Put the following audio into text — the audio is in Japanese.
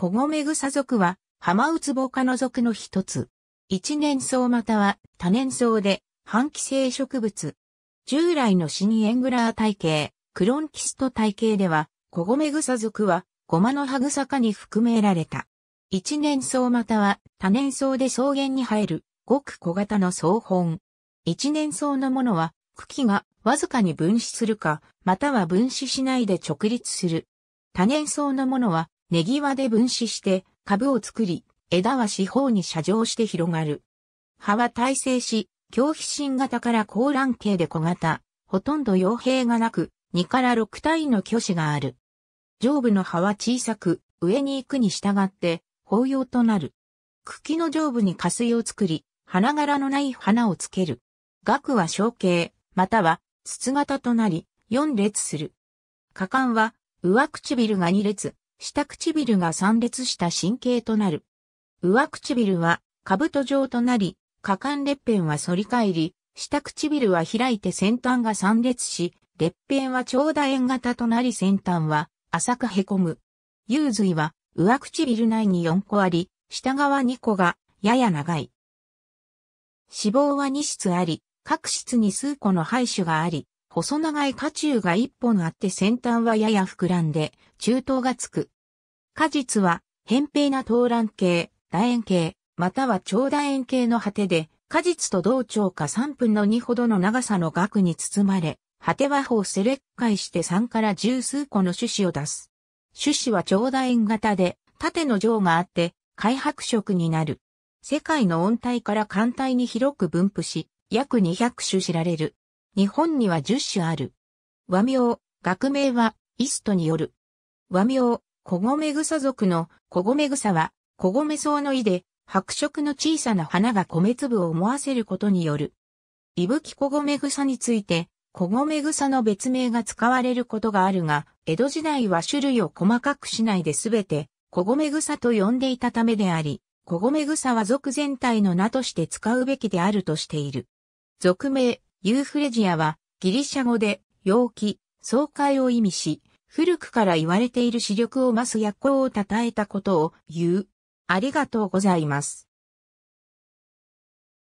コゴメグサ族は、浜ウツボカの族の一つ。一年草または多年草で、半期生植物。従来のシニエングラー体系、クロンキスト体系では、コゴメグサ族は、ゴマの葉草科に含められた。一年草または多年草で草原に生える、ごく小型の草本。一年草のものは、茎がわずかに分子するか、または分子しないで直立する。多年草のものは、ネギ輪で分子して株を作り、枝は四方に射状して広がる。葉は耐性し、強皮心型から高卵形で小型、ほとんど傭兵がなく、2から6体の巨子がある。上部の葉は小さく、上に行くに従って、包葉となる。茎の上部に下水を作り、花柄のない花をつける。額は小径、または筒型となり、4列する。果敢は、上唇が2列、下唇が散列した神経となる。上唇は、兜状となり、下間裂片は反り返り、下唇は開いて先端が散列し、裂片は長楕円型となり先端は浅く凹む。幽髄は上唇内に4個あり、下側2個がやや長い。脂肪は2室あり、各室に数個の排種があり、細長い下中が1本あって先端はやや膨らんで、中等がつく。果実は、扁平な投卵形、楕円形、または長楕円形の果てで、果実と同長か3分の2ほどの長さの額に包まれ、果ては法セカイして3から十数個の種子を出す。種子は長楕円型で、縦の上があって、開白色になる。世界の温帯から寒帯に広く分布し、約200種知られる。日本には10種ある。和名、学名は、イストによる。和名、コゴメグサ属のコゴメグサは、コゴメ草の胃で、白色の小さな花が米粒を思わせることによる。いぶきコゴメグサについて、コゴメグサの別名が使われることがあるが、江戸時代は種類を細かくしないで全て、コゴメグサと呼んでいたためであり、コゴメグサは属全体の名として使うべきであるとしている。属名、ユーフレジアは、ギリシャ語で、陽気、爽快を意味し、古くから言われている視力を増す薬効を称えたことを言う。ありがとうございます。